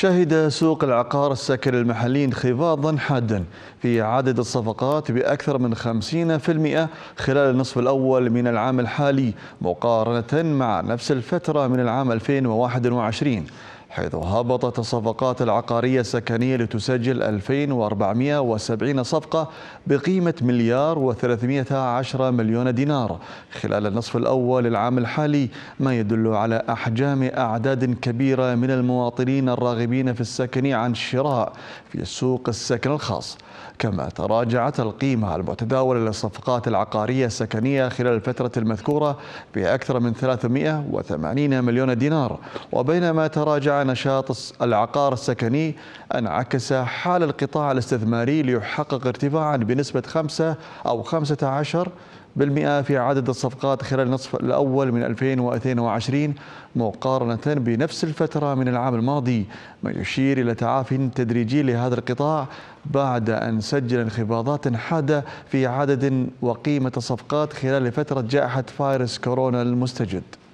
شهد سوق العقار السكن المحلي انخفاضا حادا في عدد الصفقات بأكثر من 50% خلال النصف الأول من العام الحالي مقارنة مع نفس الفترة من العام 2021 حيث هبطت الصفقات العقارية السكنية لتسجل 2470 صفقة بقيمة مليار و310 مليون دينار خلال النصف الأول العام الحالي ما يدل على أحجام أعداد كبيرة من المواطنين الراغبين في السكن عن الشراء في سوق السكن الخاص كما تراجعت القيمة المتداولة للصفقات العقارية السكنية خلال الفترة المذكورة بأكثر من 380 مليون دينار وبينما تراجعت نشاط العقار السكني انعكس حال القطاع الاستثماري ليحقق ارتفاعا بنسبة 5 أو 15 بالمئة في عدد الصفقات خلال النصف الأول من 2022 مقارنة بنفس الفترة من العام الماضي ما يشير إلى تعافي تدريجي لهذا القطاع بعد أن سجل انخفاضات حادة في عدد وقيمة الصفقات خلال فترة جائحة فيروس كورونا المستجد